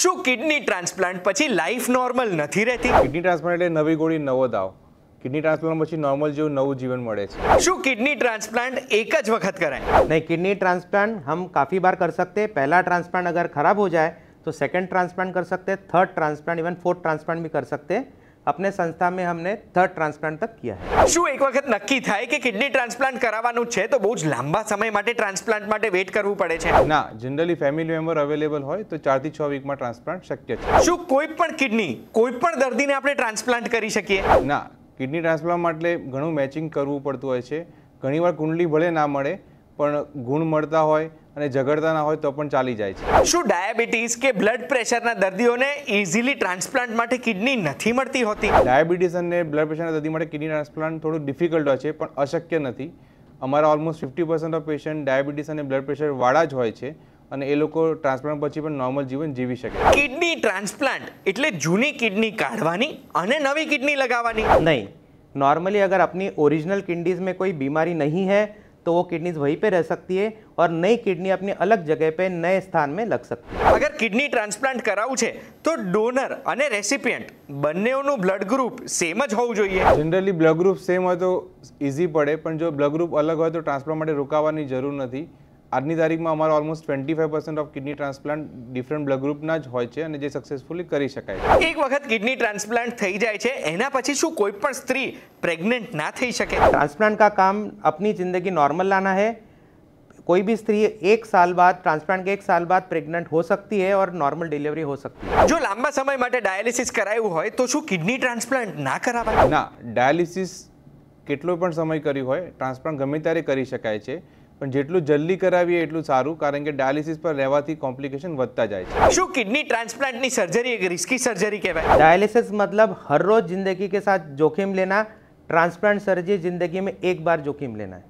શું kidney transplant પછી life normal નથી રહેતી કિડની ટ્રાન્સપ્લાન્ટ એટલે નવી ગોળી નવો દાવ કિડની ટ્રાન્સપ્લાન્ટ પછી નોર્મલ જેવું નવું જીवन મળે છે શું કિડની ट्रांसप्लांट एक જ વખત કરાય नहीं किडनी ट्रांसप्लांट हम काफ़ी बार कर सकते हैं पहला ट्रांसप्लांट अगर खराब हो जाए तो सेकंड ट्रांसप्लांट कर सकते हैं third transplant even fourth transplant भी कर सकते हैं अपने સંસ્થામાં में हमने થર્ડ ટ્રાન્સપ્લાન્ટ તક કિયા શું એક વખત નક્કી થાય કે કિડની ટ્રાન્સપ્લાન્ટ કરાવવાનું છે તો બહુ જ લાંબા સમય માટે ટ્રાન્સપ્લાન્ટ માટે વેઇટ કરવું પડે છે ના જનરલી ફેમિલી મેમ્બર અવેલેબલ હોય તો 4 થી 6 વીકમાં ટ્રાન્સપ્લાન્ટ શક્ય છે શું કોઈ પણ કિડની કોઈ પણ દર્દીને આપણે ટ્રાન્સપ્લાન્ટ કરી શકીએ ના કિડની ટ્રાન્સપ્લાન્ટ માટે ઘણું મેચિંગ કરવું પડતું હોય છે ઘણીવાર કુંડલી ભલે ના મળે પણ ગુણ મળતા હોય અને ઝઘડતા ના હોય તો પણ ચાલી જાય છે શું ડાયાબિટીસ કે બ્લડ પ્રેશરના દર્દીઓને ઇઝીલી ટ્રાન્સપ્લાન્ટ માટે કિડની નથી મળતી હોતી ડાયાબિટીસ અને બ્લડ પ્રેશરના દર્દી માટે કિડની ટ્રાન્સપ્લાન્ટ થોડું ડિફિકલ્ટ હોય છે પણ અશક્ય નથી અમારા almost fifty percent of patient diabetes અને બ્લડ પ્રેશર વાળા જ હોય છે અને એ લોકો ટ્રાન્સપ્લાન્ટ પછી પણ નોર્મલ જીવન જીવી શકે કિડની ટ્રાન્સપ્લાન્ટ એટલે જૂની કિડની કાઢવાની અને નવી કિડની લગાવવાની નહીં નોર્મલી અગર આપની ओरिजिनल किडनीज में कोई बीमारी नहीं है तो वो किडनीज वहीं पे रह सकती है और नई किडनी अपनी अलग जगह पे नए स्थान में लग सकती है અગર કિડની ટ્રાન્સપ્લાન્ટ કરાવવું છે તો ડોનર અને રેસિપિયન્ટ બંનેઓનું બ્લડ ગ્રુપ સેમ જ હોવું જોઈએ જનરલી બ્લડ ગ્રુપ સેમ હોય તો ઇઝી પડે પણ જો બ્લડ ગ્રુપ અલગ હોય તો ટ્રાન્સપ્લાન્ટ માટે રોકાવાની જરૂર નથી આજની તારીખમાં અમારા almost twenty five percent of kidney transplant different blood ગ્રુપના જ હોય છે અને જે સક્સેસફુલી કરી શકાય એક વખત કિડની ટ્રાન્સપ્લાન્ટ થઈ જાય છે એના પછી શું કોઈ પણ સ્ત્રી પ્રેગ્નેન્ટ ના થઈ શકે ટ્રાન્સપ્લાન્ટ का કામ अपनी જિંદગી નોર્મલ लाना હે કોઈ भी સ્ત્રી એક સાલ બાદ ટ્રાન્સપ્લાન્ટ કે એક સાલ બાદ प्रेग्नेंट हो सकती है और नॉर्मल डिलीवरी हो सकती જો લાંબા સમય માટે ડાયાલિસિસ કરાયું હોય તો શું કિડની ટ્રાન્સપ્લાન્ટ ના કરાવાય ના ડાયાલિસિસ કેટલો પણ સમય કર્યું હોય ટ્રાન્સપ્લાન્ટ ગમે ત્યારે કરી શકાય છે પણ જેટલું જલ્દી કરાવીએ એટલું સારું કારણ કે ડાયલિસિસ પર રહેવાથી કોમ્પ્લિકેશન વધતા જાય છે શું કિડની ટ્રાન્સપ્લાન્ટની સર્જરી એક リ સ્કી સર્જરી કહેવાય ડાયલિસિસ મતલબ દરરોજ જિંદગી કે સાથ જોખમ લેના ટ્રાન્સપ્લાન્ટ સર્જરી જિંદગી મે એક બાર જોખમ લેના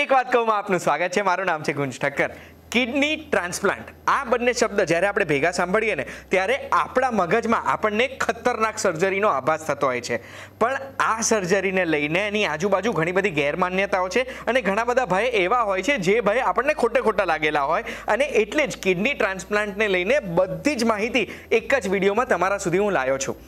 એક વાત કહો મારું આપનું સ્વાગત છે મારું નામ છે ગુંજ ઠક્કર કિડની ટ્રાન્સપ્લાન્ટ આ બંને શબ્દ જ્યારે આપણે ભેગા સાંભળીએ ને ત્યારે આપણા મગજમાં આપણને ખતરનાક સર્જરીનો આભાસ થતો હોય છે પણ આ સર્જરીને લઈને એની આજુબાજુ ઘણી બધી ગેરમાન્યતાઓ છે અને ઘણા બધા ભય એવા હોય છે જે ભય આપણને ખોટે ખોટા લાગેલા હોય અને એટલે જ કિડની ટ્રાન્સપ્લાન્ટને લઈને બધી જ માહિતી એક જ વિડીયોમાં તમારા સુધી હું લાવ્યો છું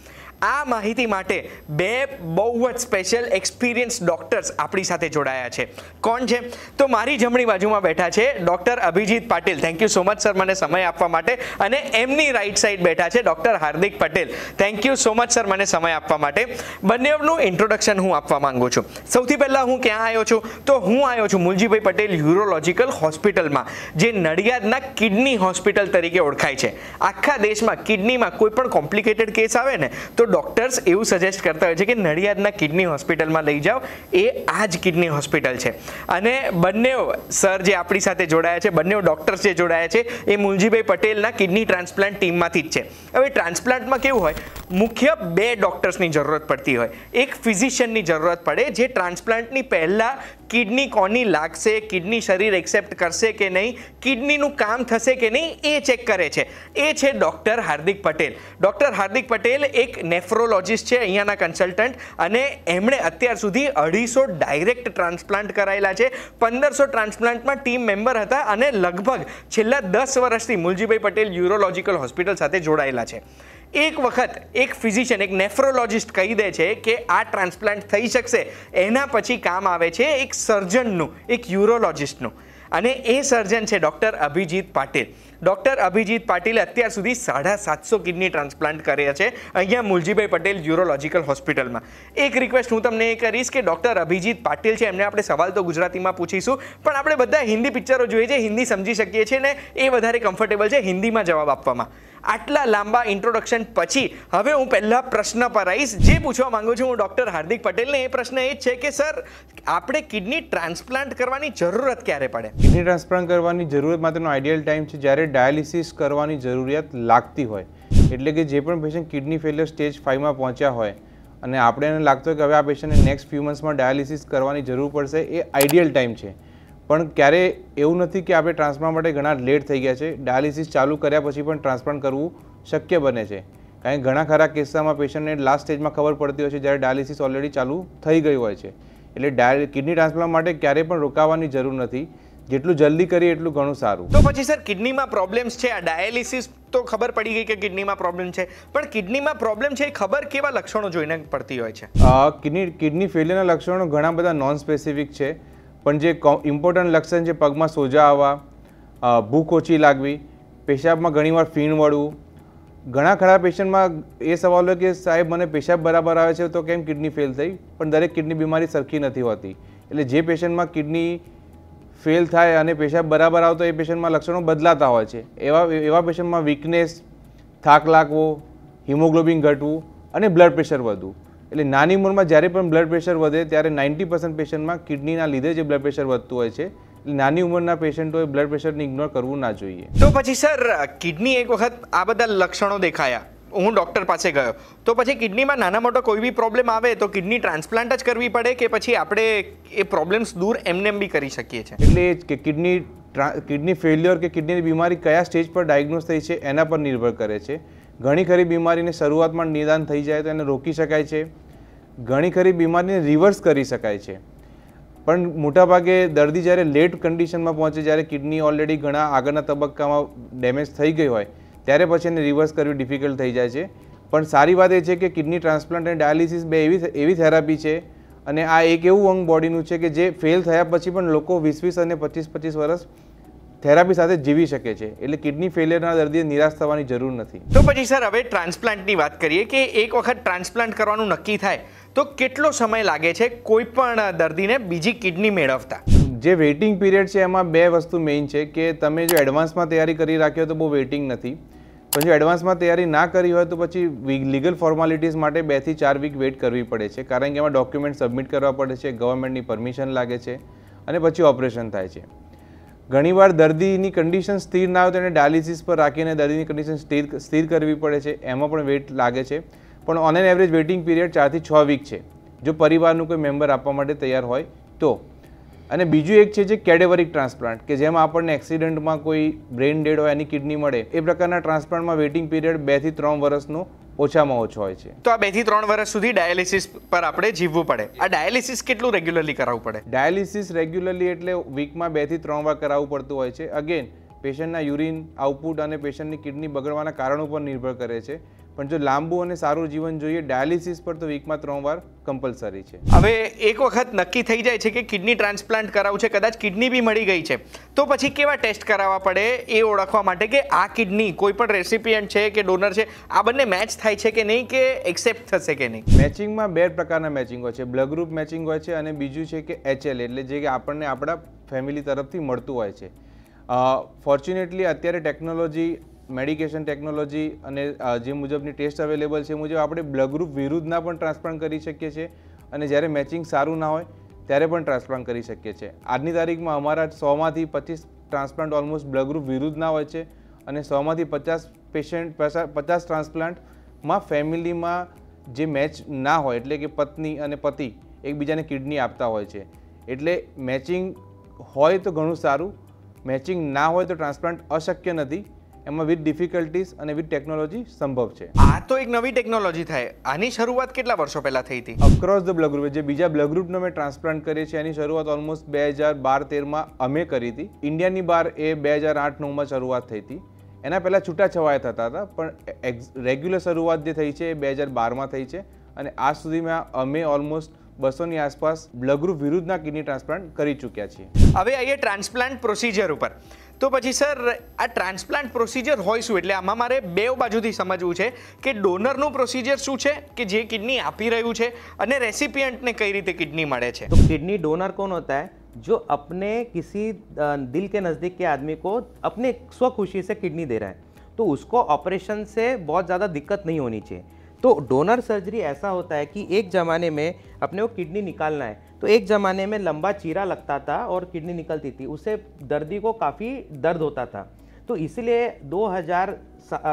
આ માહિતી માટે બે બહુ જ સ્પેશિયલ એક્સપિરિયન્સ ડોક્ટર્સ આપણી સાથે જોડાયા છે કોણ છે તો મારી જમણી બાજુમાં બેઠા છે doctor Abhijit Patil thank you so much sir મને સમય આપવા માટે અને એમની રાઈટ સાઈડ બેઠા છે doctor Hardik Patel thank you so much sir મને સમય આપવા માટે બંનેનું ઇન્ટ્રોડક્શન હું આપવા માંગુ છું સૌથી પહેલાં હું ક્યાં આવ્યો છું તો હું આવ્યો છું મુલજીભાઈ પટેલ યુરોલોજિકલ હોસ્પિટલમાં જે નડિયાદના કિડની હોસ્પિટલ તરીકે ઓળખાય છે આખા દેશમાં કિડનીમાં કોઈ પણ કોમ્પ્લિકેટેડ કેસ આવે ને તો ડોક્ટર્સ એવું સજેસ્ટ કરતા હોય છે કે નડિયાદના કિડની હોસ્પિટલમાં લઈ જાઓ એ આ જ કિડની હોસ્પિટલ છે અને બંને સર જે આપણી સાથે જોડાયા છે બંને ડોક્ટર્સ જે જોડાયા છે એ મુલજીભાઈ પટેલના કિડની ટ્રાન્સપ્લાન્ટ ટીમમાંથી જ છે હવે ટ્રાન્સપ્લાન્ટમાં કેવું હોય મુખ્ય બે ડૉક્ટર્સની જરૂરત પડતી હોય એક ફિઝિશિયનની જરૂરત પડે જે ટ્રાન્સપ્લાન્ટની પહેલાં કિડની કોની લાગશે કિડની શરીર એક્સેપ્ટ કરશે કે નહીં કિડનીનું કામ થશે કે નહીં એ ચેક કરે છે એ છે ડૉક્ટર હાર્દિક પટેલ ડૉક્ટર હાર્દિક પટેલ એક નેફ્રોલોજિસ્ટ છે અહીંયાના કન્સલ્ટન્ટ અને એમણે અત્યાર સુધી અઢીસો ડાયરેક્ટ ટ્રાન્સપ્લાન્ટ કરાયેલા છે પંદરસો ટ્રાન્સપ્લાન્ટમાં ટીમ મેમ્બર હતા અને લગભગ છેલ્લા દસ વર્ષથી મુલજીભાઈ પટેલ યુરોલોજિકલ હોસ્પિટલ સાથે જોડાયેલા છે એક વખત એક ફિઝિશિયન એક નેફ્રોલોજિસ્ટ કહી દે છે કે આ ટ્રાન્સપ્લાન્ટ થઈ શકશે એના પછી કામ આવે છે એક સર્જનનું એક યુરોલોજિસ્ટનું અને એ સર્જન છે ડૉક્ટર અભિજીત પાટીલ ડૉક્ટર અભિજીત પાટીલે અત્યાર સુધી સાડા સાતસો કિડની ટ્રાન્સપ્લાન્ટ કર્યા છે અહીંયા મુલજીભાઈ પટેલ યુરોલોજિકલ હોસ્પિટલમાં એક રિક્વેસ્ટ હું તમને એ કરીશ કે ડૉક્ટર અભિજીત પાટીલ છે એમને આપણે સવાલ તો ગુજરાતીમાં પૂછીશું પણ આપણે બધા હિન્દી પિક્ચરો જોઈએ છે હિન્દી સમજી શકીએ છીએ ને એ વધારે કમ્ફર્ટેબલ છે હિન્દીમાં જવાબ આપવામાં આટલા લાંબા ઇન્ટ્રોડક્શન પછી હવે હું પહેલા પ્રશ્ન પર આવીશ જે પૂછવા માંગુ છું હું ડૉક્ટર હાર્દિક પટેલને એ પ્રશ્ન એ છે કે સર આપણે કિડની ટ્રાન્સપ્લાન્ટ કરવાની જરૂરત ક્યારે પડે કિડની ટ્રાન્સપ્લાન્ટ કરવાની જરૂરત માટેનો આઈડિયલ ટાઈમ છે જ્યારે ડાયાલિસિસ કરવાની જરૂરિયાત લાગતી હોય એટલે કે જે પણ પેશન્ટ કિડની ફેલિયર સ્ટેજ ફાઇવમાં પહોંચ્યા હોય અને આપણે એને લાગતો હોય કે હવે આ પેશન્ટને નેક્સ્ટ ફ્યુ મંથ્સમાં ડાયાલિસિસ કરવાની જરૂર પડશે એ આઈડિયલ ટાઈમ છે પણ ક્યારે એવું નથી કે આપણે ટ્રાન્સપ્લાન્ટ માટે ઘણા લેટ થઈ ગયા છે ડાયાલિસિસ ચાલુ કર્યા પછી પણ ટ્રાન્સપ્લાન્ટ કરવું શક્ય બને છે કારણ કે ઘણા ખરા કિસ્સામાં પેશન્ટને લાસ્ટ સ્ટેજમાં ખબર પડતી હોય છે જ્યારે ડાયાલિસિસ ઓલરેડી ચાલુ થઈ ગયું હોય છે એટલે ડાય કિડની ટ્રાન્સપ્લાન્ટ માટે ક્યારેય પણ રોકાવાની જરૂર નથી જેટલું જલ્દી કરીએ એટલું ઘણું સારું તો પછી સર કિડનીમાં પ્રોબ્લેમ્સ છે આ ડાયાલિસિસ તો ખબર પડી ગઈ કે કિડનીમાં પ્રોબ્લેમ છે પણ કિડનીમાં પ્રોબ્લેમ છે એ ખબર કેવા લક્ષણો જોઈને પડતી હોય છે કિડની કિડની ફેલિયરના લક્ષણો ઘણા બધા નોન સ્પેસિફિક છે પણ જે ઇમ્પોર્ટન્ટ લક્ષણ છે પગમાં સોજા આવવા ભૂખ ઓછી લાગવી પેશાબમાં ઘણીવાર ફીણ વળવું ઘણા ખરા પેશન્ટમાં એ સવાલ હોય કે સાહેબ મને પેશાબ બરાબર આવે છે તો કેમ કિડની ફેલ થઈ પણ દરેક કિડની બીમારી સરખી નથી હોતી એટલે જે પેશન્ટમાં કિડની ફેલ થાય અને પેશાબ બરાબર આવતો એ પેશન્ટમાં લક્ષણો બદલાતા હોય છે એવા એવા પેશન્ટમાં વીકનેસ થાક લાગવો હિમોગ્લોબિન ઘટવું અને બ્લડ પ્રેશર વધવું એટલે નાની ઉંમરમાં જ્યારે પણ બ્લડ પ્રેશર વધે ત્યારે નાઇન્ટી પર્સન્ટ પેશન્ટમાં કિડનીના લીધે જે બ્લડ પ્રેશર વધતું હોય છે નાની ઉંમરના પેશન્ટોએ બ્લડ પ્રેશરને ઇગ્નોર કરવું ના જોઈએ તો પછી સર કિડની એક વખત આ બધા લક્ષણો દેખાયા હું ડૉક્ટર પાસે ગયો તો પછી કિડનીમાં નાના મોટો કોઈ બી પ્રોબ્લેમ આવે તો કિડની ટ્રાન્સપ્લાન્ટ જ કરવી પડે કે પછી આપણે એ પ્રોબ્લેમ્સ દૂર એમને એમ બી કરી શકીએ છીએ એટલે કે કિડની કિડની ફેલ્યોર કે કિડનીની બીમારી કયા સ્ટેજ પર ડાયગ્નોઝ થઈ છે એના પર નિર્ભર કરે છે ઘણી ખરી બીમારીને શરૂઆતમાં નિદાન થઈ જાય તો એને રોકી શકાય છે ઘણી ખરી બીમારીને રિવર્સ કરી શકાય છે પણ મોટાભાગે દર્દી જ્યારે લેટ કન્ડિશનમાં પહોંચે જ્યારે કિડની ઓલરેડી ઘણા આગળના તબક્કામાં ડેમેજ થઈ ગઈ હોય ત્યારે પછી એને રિવર્સ કરવી ડિફિકલ્ટ થઈ જાય છે પણ સારી વાત એ છે કે કિડની ટ્રાન્સપ્લાન્ટ અને ડાયાલિસિસ બે એવી એવી થેરાપી છે અને આ એક એવું અંગ બોડીનું છે કે જે ફેલ થયા પછી પણ લોકો વીસ વીસ અને પચીસ પચીસ વર્ષ થેરાપી સાથે જીવી શકે છે એટલે કિડની ફેલિયરના દર્દીએ નિરાશ થવાની જરૂર નથી તો પછી સર હવે ટ્રાન્સપ્લાન્ટની વાત કરીએ કે એક વખત ટ્રાન્સપ્લાન્ટ કરવાનું નક્કી થાય તો કેટલો સમય લાગે છે કોઈ પણ દર્દીને બીજી કિડની મેળવતા જે વેઇટિંગ પીરિયડ છે એમાં બે વસ્તુ મેઇન છે કે તમે જો એડવાન્સમાં તૈયારી કરી રાખી હોય તો બહુ વેઇટિંગ નથી પણ જો એડવાન્સમાં તૈયારી ના કરી હોય તો પછી લીગલ ફોર્માલિટીઝ માટે બેથી ચાર વીક વેઇટ કરવી પડે છે કારણ કે એમાં ડોક્યુમેન્ટ સબમિટ કરવા પડે છે ગવર્મેન્ટની પરમિશન લાગે છે અને પછી ઓપરેશન થાય છે ઘણીવાર દર્દીની કન્ડિશન સ્થિર ના હોય તો એને ડાયાલિસિસ પર રાખીને દર્દીની કન્ડિશન સ્થિર સ્થિર કરવી પડે છે એમાં પણ વેટ લાગે છે પણ on an average waiting period ચારથી છ વીક છે જો પરિવારનું કોઈ મેમ્બર આપવા માટે તૈયાર હોય તો અને બીજું એક છે જે કેડેવરિક ટ્રાન્સપ્લાન્ટ કે જેમાં આપણને એક્સિડન્ટમાં કોઈ બ્રેઇન ડેડ હોય એની કિડની મળે એ પ્રકારના ટ્રાન્સપ્લાન્ટમાં વેઇટિંગ પીરિયડ બેથી ત્રણ વર્ષનો ઓછામાં ઓછો હોય છે તો આ બે થી ત્રણ વર્ષ સુધી ડાયાલિસિસ પર આપણે જીવવું પડે આ ડાયાલિસિસ કેટલું રેગ્યુલરલી કરાવવું પડે ડાયાલિસિસ રેગ્યુલરલી એટલે વીકમાં બે થી ત્રણ વાર કરાવવું પડતું હોય છે અગેન પેશન્ટના યુરિન આઉટપુટ અને પેશન્ટની કિડની બગડવાના કારણો પર નિર્ભર કરે છે પણ જો લાંબુ અને સારું જીવન જોઈએ ડાયાલિસિસ પર તો વીકમાં ત્રણ વાર કમ્પલસરી છે હવે એક વખત નક્કી થઈ જાય છે કે કિડની ટ્રાન્સપ્લાન્ટ કરાવવું છે કદાચ કિડની બી મળી ગઈ છે તો પછી કેવા ટેસ્ટ કરાવવા પડે એ ઓળખવા માટે કે આ કિડની કોઈ પણ રેસિપિયન્ટ છે કે ડોનર છે આ બંને મેચ થાય છે કે નહીં કે એક્સેપ્ટ થશે કે નહીં મેચિંગમાં બે પ્રકારના મેચિંગ હોય છે બ્લડ ગ્રુપ મેચિંગ હોય છે અને બીજું છે કે એચએલ એટલે જે કે આપણને આપણા ફેમિલી તરફથી મળતું હોય છે ફોર્ચ્યુનેટલી અત્યારે ટેકનોલોજી મેડિકેશન ટેકનોલોજી અને જે મુજબની ટેસ્ટ અવેલેબલ છે મુજબ આપણે બ્લડ ગ્રુપ વિરુદ્ધના પણ ટ્રાન્સપ્લાન્ટ કરી શકીએ છીએ અને જ્યારે મેચિંગ સારું ના હોય ત્યારે પણ ટ્રાન્સપ્લાન્ટ કરી શકીએ છીએ આજની તારીખમાં અમારા સોમાંથી પચીસ ટ્રાન્સપ્લાન્ટ ઓલમોસ્ટ બ્લડ ગ્રુપ વિરુદ્ધના હોય છે અને સોમાંથી પચાસ પેશન્ટ પચાસ ટ્રાન્સપ્લાન્ટમાં ફેમિલીમાં જે મેચ ના હોય એટલે કે પત્ની અને પતિ એકબીજાને કિડની આપતા હોય છે એટલે મેચિંગ હોય તો ઘણું સારું મેચિંગ ના હોય તો ટ્રાન્સપ્લાન્ટ અશક્ય નથી એમાં વિથ ડિફિકલ્ટીસ અને વિથ ટેકનોલોજી સંભવ છે આ તો એક નવી ટેકનોલોજી થાય આની શરૂઆત કેટલા વર્ષો પહેલા થઈ હતી અક્રોસ ધ બ્લડ ગ્રુપ જે બીજા બ્લડ ગ્રુપનો મેં ટ્રાન્સપ્લાન્ટ કરીએ છીએ એની શરૂઆત ઓલમોસ્ટ બે હજાર બાર તેરમાં અમે કરી હતી ઇન્ડિયાની બહાર એ બે હજાર આઠ નવમાં શરૂઆત થઈ હતી એના પહેલાં છૂટાછવાયા થતા હતા પણ રેગ્યુલર શરૂઆત જે થઈ છે એ બે હજાર બારમાં થઈ છે અને આજ સુધીમાં અમે ઓલમોસ્ટ બસોની આસપાસ બ્લગરૂપ વિરુદ્ધના કિડની ટ્રાન્સપ્લાન્ટ કરી ચૂક્યા છીએ હવે આવીએ ટ્રાન્સપ્લાન્ટ પ્રોસિજર ઉપર તો પછી સર આ ટ્રાન્સપ્લાન્ટ પ્રોસિજર હોય શું એટલે આમાં મારે બે બાજુથી સમજવું છે કે ડોનરનું પ્રોસિજર શું છે કે જે કિડની આપી રહ્યું છે અને રેસિપિયન્ટને કઈ રીતે કિડની મળે છે તો કિડની ડોનર કોણ હોતા है जो अपने किसी दिल के नज़दीक के आदमी को अपने स्व खुशी से किडनी दे रहा है तो उसको ऑपरेशन से बहुत ज़्यादा दिक्कत नहीं होनी तो डोनर सर्जरी ऐसा होता है कि एक ज़माने में अपने को किडनी निकालना है तो एक ज़माने में लंबा चीरा लगता था और किडनी निकलती थी उससे दर्दी को काफ़ी दर्द होता था तो इसलिए 2000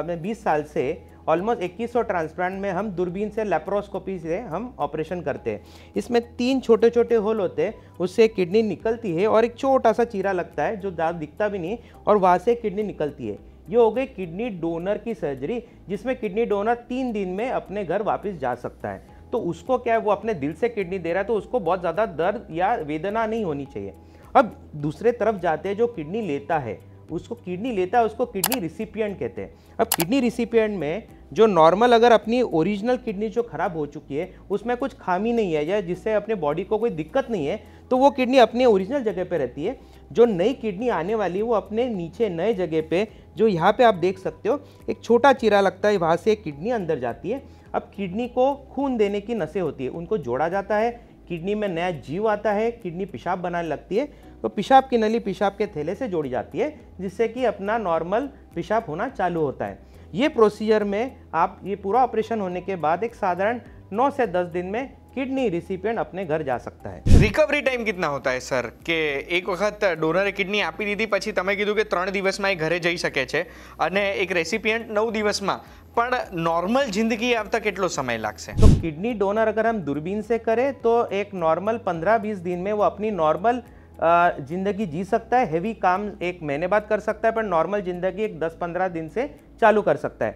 में बीस साल से ऑलमोस्ट 2100 ट्रांसप्लांट में हम दूरबीन से लेप्रोस्कोपी से हम ऑपरेशन करते हैं इसमें तीन छोटे छोटे होल होते हैं उससे किडनी निकलती है और एक छोटा सा चीरा लगता है जो दाग दिखता भी नहीं और वहाँ से किडनी निकलती है ये हो गई किडनी डोनर की सर्जरी जिसमें किडनी डोनर तीन दिन में अपने घर वापस जा सकता है तो उसको क्या है वो अपने दिल से किडनी दे रहा है तो उसको बहुत ज़्यादा दर्द या वेदना नहीं होनी चाहिए अब दूसरे तरफ जाते हैं जो किडनी लेता है उसको किडनी लेता है उसको किडनी रिसिपियंट कहते हैं अब किडनी रिसिपियंट में जो नॉर्मल अगर अपनी ओरिजिनल किडनी जो खराब हो चुकी है उसमें कुछ खामी नहीं है या जिससे अपने बॉडी को कोई दिक्कत नहीं है तो वो किडनी अपने ओरिजिनल जगह पे रहती है जो नई किडनी आने वाली है वो अपने नीचे नए जगह पे जो यहाँ पे आप देख सकते हो एक छोटा चीरा लगता है वहाँ से एक किडनी अंदर जाती है अब किडनी को खून देने की नसें होती है उनको जोड़ा जाता है किडनी में नया जीव आता है किडनी पेशाब बनाने लगती है तो पेशाब की नली पेशाब के थैले से जोड़ी जाती है जिससे कि अपना नॉर्मल पेशाब होना चालू होता है ये प्रोसीजर में आप ये पूरा ऑपरेशन होने के बाद एक साधारण 9 से 10 दिन में किडनी रिसिपियंट अपने घर जा सकता है રિકવરી ટાઈમ કેટલા હોતા હે સર કે એક વખત ડોનરે કિડની આપી દીધી પછી તમે કીધું કે ત્રણ દિવસમાં એ ઘરે જઈ શકે છે અને એક રેસિપિયન્ટ નવ દિવસમાં પણ નોર્મલ જિંદગી આવતા કેટલો સમય લાગશે તો કિડनी डोनर अगर हम दूरबीन से करें तो एक नॉर्मल पंद्रह बीस दिन में वो अपनी नॉर्मल जिंदगी जी सकता है हैवी काम एक महीने बाद कर सकता है पर नॉर्मल जिंदगी एक दस पंद्रह दिन से चालू कर सकता है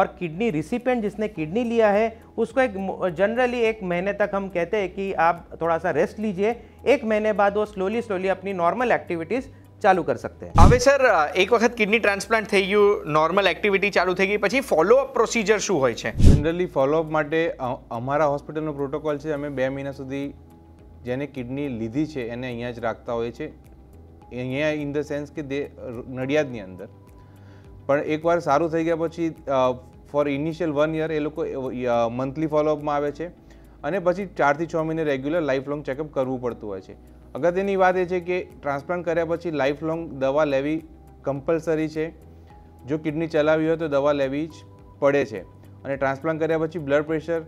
और किडनी रिसिपेंट जिसने किडनी लिया है उसको एक जनरली एक महीने तक हम कहते हैं कि आप थोड़ा सा रेस्ट लीजिए एक महीने बाद वो स्लोली स्लोली अपनी नॉर्मल एक्टिविटीज़ ચાલુ કરી શકતે હવે સર એક વખત કિડની ટ્રાન્સપ્લાન્ટ થઈ ગયું નોર્મલ એક્ટિવિટી ચાલુ થઈ ગઈ પછી ફોલોઅપ પ્રોસિજર શું હોય છે જનરલી ફોલોઅપ માટે અમારા હોસ્પિટલનો પ્રોટોકોલ છે અમે બે મહિના સુધી જેને કિડની લીધી છે એને અહીંયા જ રાખતા હોઈએ છીએ અહીંયા ઇન ધ સેન્સ કે દે નડિયાદની અંદર પણ એકવાર સારું થઈ ગયા પછી ફોર ઇનિશિયલ વન યર એ લોકો મંથલી ફોલોઅપમાં આવે છે અને પછી ચારથી છ મહિને રેગ્યુલર લાઈફ લોંગ ચેકઅપ કરવું પડતું હોય છે અગત્યની વાત એ છે કે ટ્રાન્સપ્લાન્ટ કર્યા પછી લાઈફ લોંગ દવા લેવી કમ્પલસરી છે જો કિડની ચલાવી હોય તો દવા લેવી જ પડે છે અને ટ્રાન્સપ્લાન્ટ કર્યા પછી બ્લડ પ્રેશર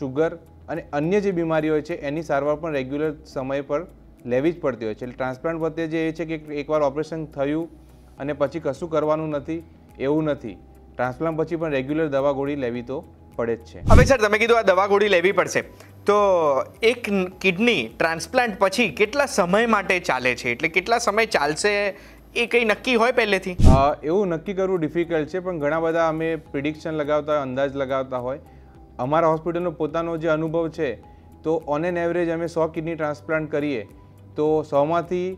શુગર અને અન્ય જે બીમારી હોય છે એની સારવાર પણ રેગ્યુલર સમય પર લેવી જ પડતી હોય છે એટલે ટ્રાન્સપ્લાન્ટ વખતે જે એ છે કે એકવાર ઓપરેશન થયું અને પછી કશું કરવાનું નથી એવું નથી ટ્રાન્સપ્લાન્ટ પછી પણ રેગ્યુલર દવા ગોળી લેવી તો પડે જ છે હવે સર તમે કીધું આ દવા ગોળી લેવી પડશે તો એક કિડની ટ્રાન્સપ્લાન્ટ પછી કેટલા સમય માટે ચાલે છે એટલે કેટલા સમય ચાલશે એ કંઈ નક્કી હોય પહેલેથી એવું નક્કી કરવું ડિફિકલ્ટ છે પણ ઘણા બધા અમે પ્રિડિક્શન લગાવતા અંદાજ લગાવતા હોય અમારા હોસ્પિટલનો પોતાનો જે અનુભવ છે તો ઓન એન એવરેજ અમે સો કિડની ટ્રાન્સપ્લાન્ટ કરીએ તો સોમાંથી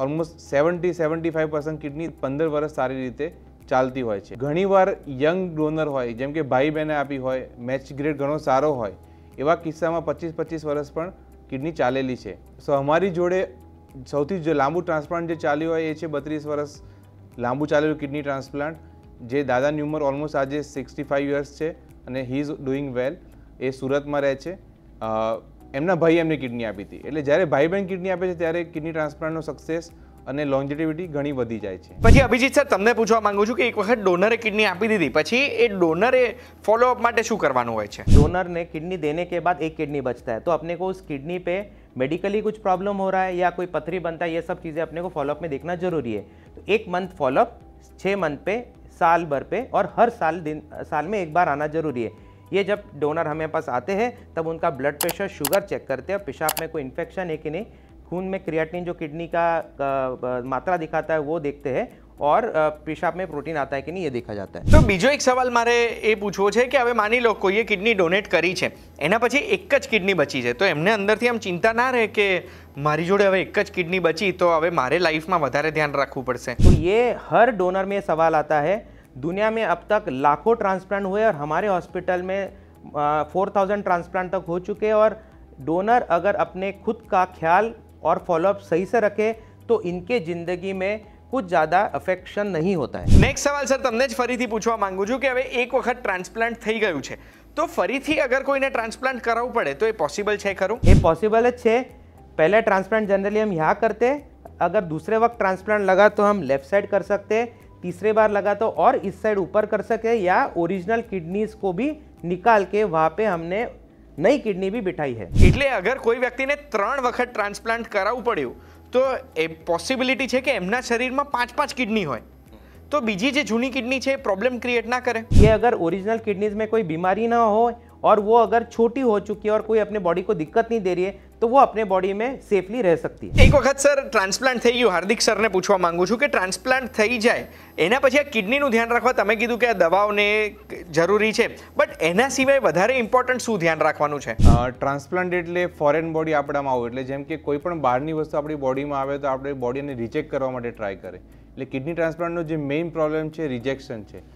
almost seventy seventy five percent kidney પંદર વર્ષ સારી રીતે ચાલતી હોય છે ઘણીવાર યંગ ડોનર હોય જેમ કે ભાઈ બહેને આપી હોય મેચ ગ્રેડ ઘણો સારો હોય એવા કિસ્સામાં પચીસ પચીસ વર્ષ પણ કિડની ચાલેલી છે સો અમારી જોડે સૌથી જે લાંબુ ટ્રાન્સપ્લાન્ટ જે ચાલ્યું હોય એ છે બત્રીસ વર્ષ લાંબુ ચાલેલું કિડની ટ્રાન્સપ્લાન્ટ જે દાદાની ઉંમર ઓલમોસ્ટ આજે સિક્સટી ફાઇવ યર્સ છે અને હી ઇઝ ડુઈંગ વેલ એ સુરતમાં રહે છે એમના ભાઈ એમને કિડની આપી હતી એટલે જ્યારે ભાઈ બહેન કિડની આપે છે ત્યારે કિડની ટ્રાન્સપ્લાન્ટનો સક્સેસ અને લોન્જિટિવિટી ઘણી વધી જાય છે પછી અભિજીત સર તમને પૂછવા માંગુ છું કે એક વખત ડોનરે કિડની આપી દીધી પછી એ ડોનરે ફોલોઅપ માટે શું કરવાનું હોય છે ડોનરને કિડની દેને કે બાદ એક કિડની બચતા હૈ તો આપને કો કિડની पे મેડિકલી कुछ પ્રોબ્લેમ हो रहा है या कोई पथरी बनता है ये सब चीज़ें अपने को फॉलोअप में देखना जरूरी है મંથ एक मंथ फॉलोअप छः मंथ पे साल भर पे और हर साल दिन साल में एक बार आना ये जब डोनर हमें पास आते हैं तब उनका ब्लड प्रेशर शुगर चेक करते हैं पेशाब में कोई इन्फेक्शन है कि नहीं खून में क्रियाटिन जो किडनी का मात्रा दिखाता है वो देखते हैं और पेशाब में प्रोटीन आता है कि नहीं ये देखा जाता है तो बीजो एक सवाल मारे ये पूछवो है कि हमें मान लो कोई ये किडनी डोनेट करी है एना पीछे एकज किडनी बची है तो एमने अंदर थी हम चिंता ना रहे कि मारी जोड़े हमें एकज किडनी बची तो हमें मारे लाइफ में वे ध्यान रखू पड़ से तो ये हर डोनर में सवाल आता है दुनिया में अब तक लाखों ट्रांसप्लांट हुए और हमारे हॉस्पिटल में फोर थाउजेंड ट्रांसप्लांट तक हो चुके हैं और डोनर अगर अपने खुद का ख्याल और फॉलोअप सही से रखे तो इनके ज़िंदगी में कुछ ज़्यादा अफेक्शन नहीं होता है नेक्स्ट सवाल सर तमने फरी પૂછવા मांगू छू कि हमें एक वक्त ट्रांसप्लांट थी गयु છે तो फरी અગર કોઈને ટ્રાન્સપ્લાન્ટ ट्रांसप्लांट પડે पड़े तो ये पॉसिबल है એ ये पॉसिबल है पहले ट्रांसप्लांट जनरली हम यहाँ करते अगर दूसरे वक्त ट्रांसप्लांट लगा तो हम लेफ्ट साइड कर सकते हैं तीसरे बार लगा तो और इस साइड ऊपर कर सके या ओरिजिनल किडनीज को भी निकाल के वहां पे हमने नई किडनी भी बिठाई है इसलिए अगर कोई व्यक्ति ने त्रण वक्त ट्रांसप्लांट कराव पड़े तो पॉसिबिलिटी है कि एमना शरीर में पांच पांच किडनी हो तो बीजी जूनी किडनी है प्रॉब्लम क्रिएट ना करे ये अगर ओरिजिनल किडनीज में कोई बीमारी ना हो और वो अगर छोटी हो चुकी है और कोई अपने बॉडी को दिक्कत नहीं दे रही है તો वो अपने બોડી में સેફલી રહી શકતી એક વખત સર ટ્રાન્સપ્લાન્ટ થઈ ગયું હાર્દિક સરને પૂછવા માંગુ છું કે ટ્રાન્સપ્લાન્ટ થઈ જાય એના પછી આ કિડનીનું ધ્યાન રાખવા તમે કીધું કે આ દવાઓને જરૂરી છે બટ એના સિવાય વધારે ઇમ્પોર્ટન્ટ શું ધ્યાન રાખવાનું છે ટ્રાન્સપ્લાન્ટ એટલે ફોરેન બોડી આપણામાં આવું એટલે જેમ કે કોઈ પણ બહારની વસ્તુ આપણી બોડીમાં આવે તો આપણે બોડીને રિજેક્ટ કરવા માટે ટ્રાય કરે એટલે કિડની ટ્રાન્સપ્લાન્ટનો જે મેઇન પ્રોબ્લેમ છે રિજેક્શન છે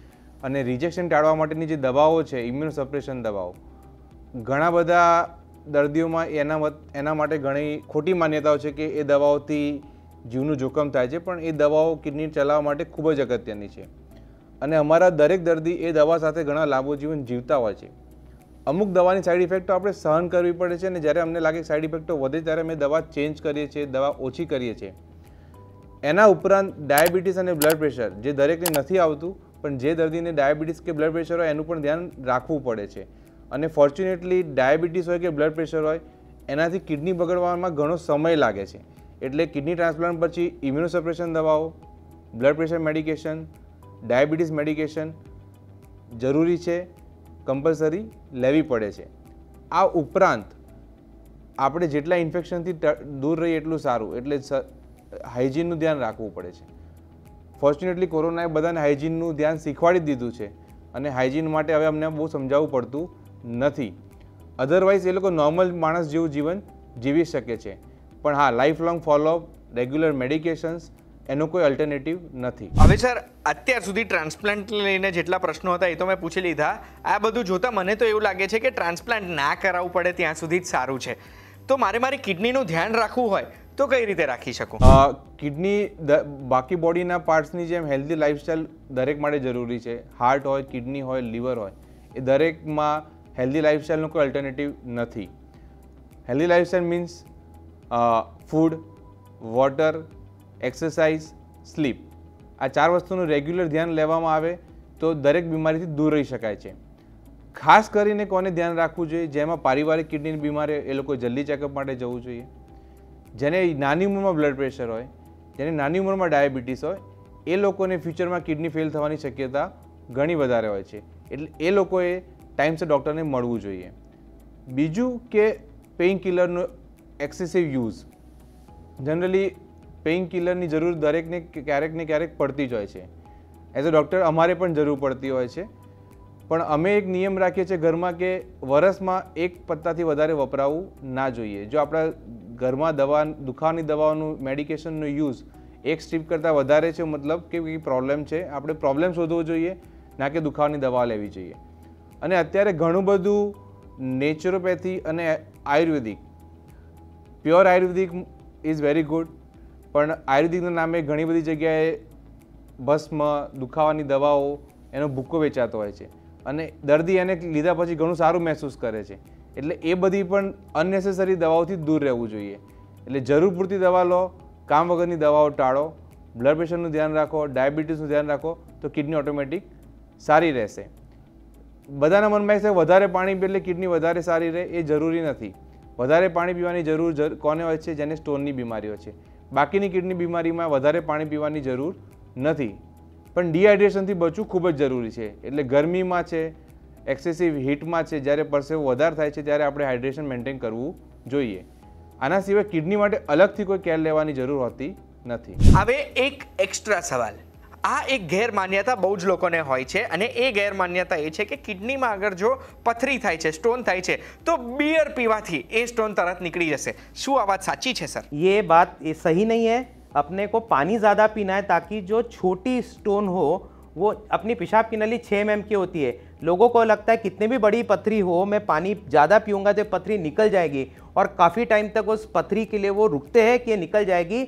અને રિજેક્શન ટાળવા માટેની જે દવાઓ છે ઇમ્યુન સપ્રેશન દવાઓ ઘણા બધા દર્દીઓમાં એના એના માટે ઘણી ખોટી માન્યતાઓ છે કે એ દવાઓથી જીવનું જોખમ થાય છે પણ એ દવાઓ કિડની ચલાવવા માટે ખૂબ જ અગત્યની છે અને અમારા દરેક દર્દી એ દવા સાથે ઘણા લાંબુ જીવન જીવતા હોય છે અમુક દવાની સાઈડ ઇફેક્ટો આપણે સહન કરવી પડે છે અને જ્યારે અમને લાગે સાઈડ ઇફેક્ટો વધે ત્યારે અમે દવા ચેન્જ કરીએ છીએ દવા ઓછી કરીએ છીએ એના ઉપરાંત ડાયાબિટીસ અને બ્લડ પ્રેશર જે દરેકને નથી આવતું પણ જે દર્દીને ડાયાબિટીસ કે બ્લડ પ્રેશર હોય એનું પણ ધ્યાન રાખવું પડે છે અને ફોર્ચ્યુનેટલી ડાયાબિટીસ હોય કે બ્લડ પ્રેશર હોય એનાથી કિડની બગડવામાં ઘણો સમય લાગે છે એટલે કિડની ટ્રાન્સપ્લાન્ટ પછી ઇમ્યુનોસપ્રેશન દવાઓ blood pressure medication diabetes medication જરૂરી છે કમ્પલસરી લેવી પડે છે આ ઉપરાંત આપણે જેટલા ઇન્ફેક્શનથી દૂર રહીએ એટલું સારું એટલે હાઇજીનનું ધ્યાન રાખવું પડે છે ફોર્ચ્યુનેટલી કોરોનાએ બધાને હાઇજીનનું ધ્યાન શીખવાડી દીધું છે અને હાઇજીન માટે હવે અમને બહુ સમજાવવું પડતું નથી અધરવાઇઝ એ લોકો નોર્મલ માણસ જેવું જીવન જીવી શકે છે પણ હા life long follow up regular medications એનો કોઈ અલ્ટરનેટિવ નથી હવે સર અત્યાર સુધી ટ્રાન્સપ્લાન્ટ લઈને જેટલા પ્રશ્નો હતા એ તો મેં પૂછી લીધા આ બધું જોતાં મને તો એવું લાગે છે કે ટ્રાન્સપ્લાન્ટ ના કરાવવું પડે ત્યાં સુધી જ સારું છે તો મારે મારી કિડનીનું ધ્યાન રાખવું હોય તો કઈ રીતે રાખી શકું કિડની બાકી બોડીના પાર્ટસની જેમ હેલ્ધી લાઇફસ્ટાઇલ દરેક માટે જરૂરી છે હાર્ટ હોય કિડની હોય લીવર હોય એ દરેકમાં હેલ્ધી લાઇફસ્ટાઇલનું કોઈ અલ્ટરનેટિવ નથી healthy lifestyle means food water exercise sleep આ ચાર વસ્તુનું રેગ્યુલર ધ્યાન લેવામાં આવે તો દરેક બીમારીથી દૂર રહી શકાય છે ખાસ કરીને કોને ધ્યાન રાખવું જોઈએ જેમાં પારિવારિક કિડનીની બીમારી એ લોકો જલ્દી ચેકઅપ માટે જવું જોઈએ જેને નાની ઉંમરમાં બ્લડ પ્રેશર હોય જેને નાની ઉંમરમાં ડાયાબિટીસ હોય એ લોકોને ફ્યુચરમાં કિડની ફેલ થવાની શક્યતા ઘણી વધારે હોય છે એટલે એ લોકોએ ટાઈમસર ડૉક્ટરને મળવું જોઈએ બીજું કે પેઇન કિલરનો એક્સેસિવ યુઝ જનરલી પેઇન કિલરની જરૂર દરેકને ક્યારેક ને ક્યારેક પડતી જ હોય છે એઝ અ ડૉક્ટર અમારે પણ જરૂર પડતી હોય છે પણ અમે એક નિયમ રાખીએ છીએ ઘરમાં કે વરસમાં એક પત્તાથી વધારે વપરાવવું ના જોઈએ જો આપણા ઘરમાં દવા દુખાવાની દવાઓનું મેડિકેશનનો યુઝ એક સ્ટીપ કરતાં વધારે છે મતલબ કે પ્રોબ્લેમ છે આપણે પ્રોબ્લેમ શોધવો જોઈએ ના કે દુખાવાની દવા લેવી જોઈએ અને અત્યારે ઘણું બધું નેચરોપેથી અને ayurvedic pure ayurvedic is very good પણ આયુર્વેદિકના નામે ઘણી બધી જગ્યાએ ભસ્મ દુખાવાની દવાઓ એનો ભૂક્કો વેચાતો હોય છે અને દર્દી એને લીધા પછી ઘણું સારું મહેસૂસ કરે છે એટલે એ બધી પણ અનનેસેસરી દવાઓથી દૂર રહેવું જોઈએ એટલે જરૂર પૂરતી દવા લો કામ વગરની દવાઓ ટાળો બ્લડ પ્રેશરનું ધ્યાન રાખો ડાયાબિટીસનું ધ્યાન રાખો તો કિડની ઓટોમેટિક સારી રહેશે બધાના મનમાં છે વધારે પાણી પી એટલે કિડની વધારે સારી રહે એ જરૂરી નથી વધારે પાણી પીવાની જરૂર કોને હોય છે જેને સ્ટોનની બીમારી હોય છે બાકીની કિડની બીમારીમાં વધારે પાણી પીવાની જરૂર નથી પણ ડિહાઇડ્રેશનથી બચવું ખૂબ જ જરૂરી છે એટલે ગરમીમાં છે એક્સેસિવ હીટમાં છે જ્યારે પરસેવો વધારે થાય છે ત્યારે આપણે હાઇડ્રેશન મેન્ટેન કરવું જોઈએ આના સિવાય કિડની માટે અલગથી કોઈ કેર લેવાની જરૂર હોતી નથી હવે એક એક્સ્ટ્રા સવાલ આ એક ગેરમાન્યતા બહુ જ લોકોને હોય છે અને એ ગેરમાન્યતા એ છે કે કિડનીમાં આગળ જો પથરી થાય છે સ્ટોન થાય છે તો બિયર પીવાથી એ સ્ટોન તરત નીકળી જશે શું આ વાત સાચી છે સર ये बात सही नहीं है अपने को पानी ज़्यादा पीना है તાકી જો છોટી સ્ટોન હો वो अपनी पेशाब की नली छः एम की होती है लोगों को लगता है कितनी भी बड़ी पथरी हो मैं पानी ज़्यादा पीऊँगा तो पथरी निकल जाएगी और काफ़ी टाइम तक उस पथरी के लिए वो रुकते हैं कि निकल जाएगी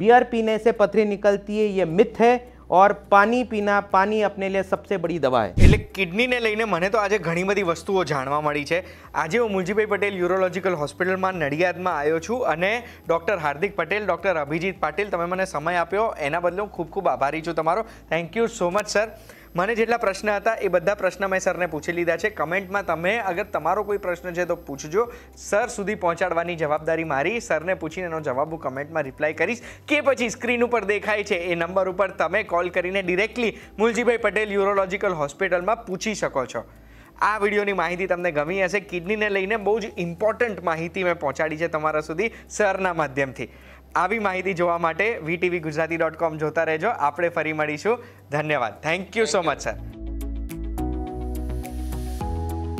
बियर पीने से पथरी निकलती है ये मिथ है ઓર પાણી પીના પાણી અપને લે સબસે બડી દવા હે એટલે કિડનીને લઈને મને તો આજે ઘણી બધી વસ્તુઓ જાણવા મળી છે આજે હું મુલજીભાઈ પટેલ યુરોલોજીકલ હોસ્પિટલમાં નડિયાદમાં આવ્યો છું અને ડૉક્ટર હાર્દિક પટેલ ડૉક્ટર અભિજીત પાટીલ તમે મને સમય આપ્યો એના બદલે હું ખૂબ ખૂબ આભારી છું તમારો thank you so much sir મને જેટલા પ્રશ્ન હતા એ બધા પ્રશ્ન મેં સરને પૂછી લીધા છે કમેન્ટમાં તમે અગર તમારો કોઈ પ્રશ્ન છે તો પૂછજો સર સુધી પહોંચાડવાની જવાબદારી મારી સરને પૂછીને એનો જવાબ હું કમેન્ટમાં રિપ્લાય કરીશ કે પછી સ્ક્રીન ઉપર દેખાય છે એ નંબર ઉપર તમે કોલ કરીને ડિરેક્ટલી મુલજીભાઈ પટેલ યુરોલોજીકલ હોસ્પિટલમાં પૂછી શકો છો આ વિડીયોની માહિતી તમને ગમી હશે કિડનીને લઈને બહુ જ ઇમ્પોર્ટન્ટ માહિતી મેં પહોંચાડી છે તમારા સુધી સરના માધ્યમથી આવી માહિતી જોવા માટે વીટીવી ગુજરાતી ડોટ કોમ જોતા રહેજો આપણે ફરી મળીશું ધન્યવાદ thank you so much sir